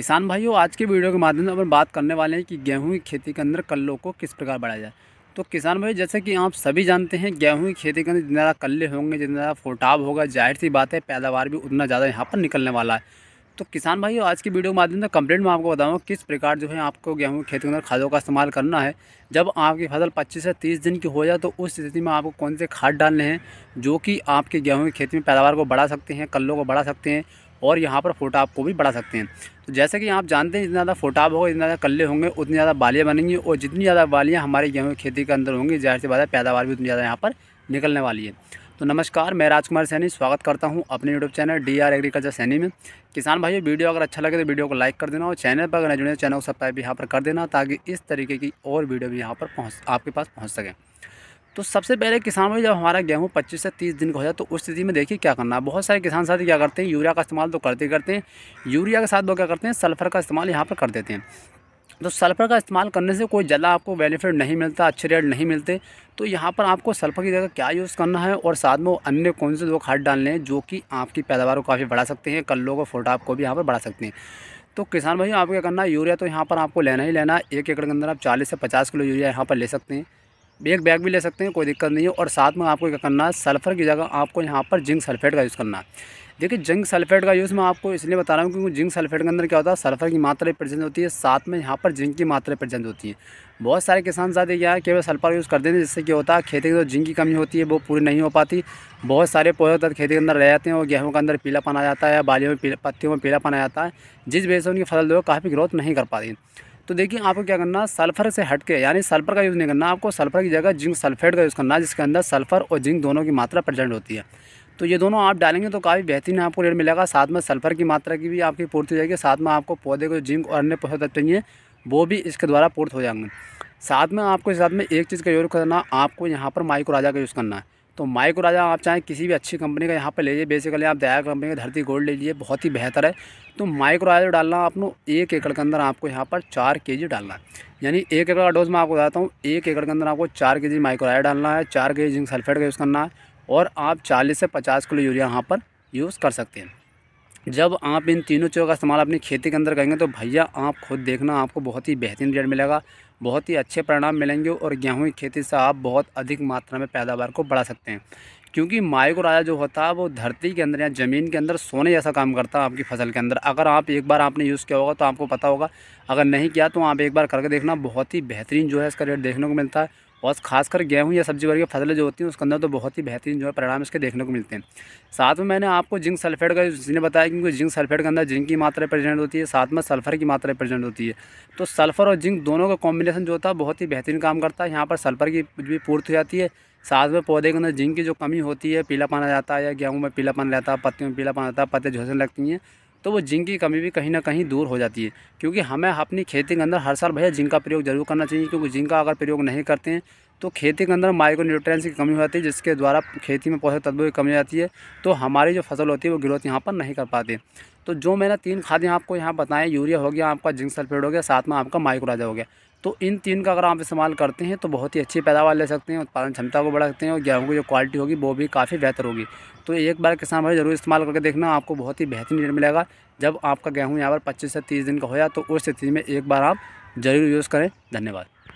किसान भाइयों आज के वीडियो के माध्यम से अपन बात करने वाले हैं कि गेहूं की खेती के अंदर कल्लों को किस प्रकार बढ़ाया जाए तो किसान भाई जैसे कि आप सभी जानते हैं गेहूं की खेती के अंदर जितना ज़्यादा कल्ले होंगे जितना ज़्यादा फोटाब होगा जाहिर सी बात है पैदावार भी उतना ज़्यादा यहाँ पर निकलने वाला है तो किसान भाई आज की वीडियो के माध्यम से कंप्लेंट में आपको बताऊँगा किस प्रकार जो है आपको गेहूँ की खेती के अंदर खादों का इस्तेमाल करना है जब आपकी फसल पच्चीस से तीस दिन की हो जाए तो उस स्थिति में आपको कौन से खाद डालने हैं जो कि आपके गेहूँ की खेती में पैदावार को बढ़ा सकते हैं कल्लों को बढ़ा सकते हैं और यहाँ पर फोटाप को भी बढ़ा सकते हैं तो जैसे कि आप जानते हैं जितना ज़्यादा फोटाप होगा जितना ज़्यादा कल्ले होंगे उतनी ज़्यादा बालियाँ बनेंगी और जितनी ज़्यादा बालियाँ हमारे गेहूँ की खेती के अंदर होंगी जाहिर सी बात है पैदावार भी उतनी ज़्यादा यहाँ पर निकलने वाली है तो नमस्कार मैं राजकुमार सैनी स्वागत करता हूँ अपने YouTube channel D R agriculture Saini में किसान भाइयों वीडियो अगर अच्छा लगे तो वीडियो को लाइक कर देना और चैनल पर अगर नए जुड़े चैनल को सब्सक्राइब यहाँ पर कर देना ताकि इस तरीके की और वीडियो भी यहाँ पर पहुँच आपके पास पहुँच सकें तो सबसे पहले किसान भाई जब हमारा गेहूँ 25 से 30 दिन का हो जाए तो उस स्थिति में देखिए क्या करना है बहुत सारे किसान साथी क्या करते हैं यूरिया का इस्तेमाल तो करते ही करते हैं यूरिया के साथ वो क्या करते हैं सल्फ़र का इस्तेमाल यहाँ पर कर देते हैं तो सल्फ़र का इस्तेमाल करने से कोई ज़्यादा आपको बेनिफिट नहीं मिलता अच्छे रेट नहीं मिलते तो यहाँ पर आपको सल्फ़र की जगह क्या यूज़ करना है और साथ में अन्य कौन से दो खाद डालने हैं जो कि आपकी पैदावार को काफ़ी बढ़ा सकते हैं कल्लों को फोटाप को भी यहाँ पर बढ़ा सकते हैं तो किसान भाई आपको क्या करना है यूरिया तो यहाँ पर आपको लेना ही लेना एक एकड़ के अंदर आप चालीस से पचास किलो यूरिया यहाँ पर ले सकते हैं एक बैग भी ले सकते हैं कोई दिक्कत नहीं है और साथ में आपको क्या करना है सल्फ़र की जगह आपको यहाँ पर जिंक सल्फ़ेट का यूज़ करना है देखिए जिंक सल्फ़ेट का यूज़ मैं आपको इसलिए बता रहा हूँ क्योंकि जिंक सल्फ़ेट के अंदर क्या होता है सल्फ़र की मात्रा प्रेजेंट होती है साथ में यहाँ पर जिंक की मात्रा प्रेजेंट होती है बहुत सारे किसान ज़्यादा क्या है केवल सल्फ़र यूज़ कर देते हैं जिससे क्या होता है खेती के जो जिंक की कमी होती है वो पूरी नहीं हो पाती बहुत सारे पौधे तक खेती के अंदर रह जाते हैं और गेहूँ के अंदर पीला पाना जाता है बालियों में पत्तियों में पीला पाना जाता है जिस वजह से उनकी फसल जो काफ़ी ग्रोथ नहीं कर पाती तो देखिए आपको क्या करना सल्फर से हट के यानी सल्फर का यूज़ नहीं करना आपको सल्फर की जगह जिंक सल्फेट का यूज़ करना जिसके अंदर सल्फर और जिंक दोनों की मात्रा प्रेजेंट होती है तो ये दोनों आप डालेंगे तो काफ़ी बेहतरीन आपको रेट मिलेगा साथ में सल्फर की मात्रा की भी आपकी पूर्ति हो जाएगी साथ में आपको पौधे को जिंक और अन्य पोषक तत्व चाहिए वो भी इसके द्वारा पूर्त हो जाएंगे साथ में आपको इस साथ में एक चीज़ का यूज़ करना आपको यहाँ पर माइक्रोराजा का यूज़ करना है तो माइक राजा आप चाहें किसी भी अच्छी कंपनी का यहाँ पर लीजिए बेसिकली आप दया कंपनी का धरती गोल्ड ले लीजिए बहुत ही बेहतर है तो माइक राजा डालना आपको एक एकड़ के अंदर आपको यहाँ पर चार के जी डालना है यानी एक एकड़ का डोज मैं आपको बताता हूँ एक एकड़ के अंदर आपको चार के जी डालना है चार के जी जिंक सल्फेट का यूज़ करना है और आप चालीस से पचास किलो यूरिया यहाँ पर यूज़ कर सकते हैं जब आप इन तीनों चीज़ों का इस्तेमाल अपनी खेती के अंदर करेंगे तो भैया आप खुद देखना आपको बहुत ही बेहतरीन रिजल्ट मिलेगा बहुत ही अच्छे परिणाम मिलेंगे और गेहूं की खेती से आप बहुत अधिक मात्रा में पैदावार को बढ़ा सकते हैं क्योंकि माइको राजा जो होता है वो धरती के अंदर या ज़मीन के अंदर सोने जैसा काम करता है आपकी फसल के अंदर अगर आप एक बार आपने यूज़ किया होगा तो आपको पता होगा अगर नहीं किया तो आप एक बार करके देखना बहुत ही बेहतरीन जो है इसका रेट देखने को मिलता है और खासकर गेहूँ या सब्जी वर्ग की फसलें जो होती हैं उसके अंदर तो बहुत ही बेहतरीन जो है परिणाम इसके देखने को मिलते हैं साथ में मैंने आपको जिंक सल्फेट का जिसने बताया क्योंकि जिंक सल्फेट के अंदर जिंक की मात्रा प्रेजेंट होती है साथ में सल्फ़र की मात्रा प्रेजेंट होती है तो सल्फ़र और जिंक दोनों का कॉम्बिनेशन जो होता है बहुत ही बेहतरीन काम करता है यहाँ पर सल्फ़र की भी पूर्ति हो जाती है साथ में पौधे के अंदर जिंक की जो कमी होती है पीला आ जाता है या गेहूँ में पीला पाना रहता है पत्तियों में पीला पान रहता है पत्ते झोसने लगती हैं तो वो जिंक की कमी भी कहीं ना कहीं दूर हो जाती है क्योंकि हमें अपनी खेती के अंदर हर साल भैया जिंक का प्रयोग जरूर करना चाहिए क्योंकि जिंक का अगर प्रयोग नहीं करते हैं तो खेती के अंदर माइक्रो की कमी हो जाती है जिसके द्वारा खेती में पौधे तत्वों की कमी आती है तो हमारी जो फसल होती है वो ग्रोथ यहाँ पर नहीं कर पाती तो जो मैंने तीन खादियाँ आपको यहाँ बताएं यूरिया हो गया आपका जिंक सल्फेट हो गया साथ में आपका माइक्रोराजा हो गया तो इन तीन का अगर आप इस्तेमाल करते हैं तो बहुत ही अच्छी पैदावार ले सकते हैं उत्पादन क्षमता को बढ़ा सकते हैं और गेहूँ की जो क्वालिटी होगी वो भी काफ़ी बेहतर होगी तो एक बार किसान भाई ज़रूर इस्तेमाल करके देखना आपको बहुत ही बेहतरीन रेट मिलेगा जब आपका गेहूँ यहाँ पर पच्चीस से तीस दिन का होया तो उस स्थिति में एक बार आप ज़रूर यूज़ करें धन्यवाद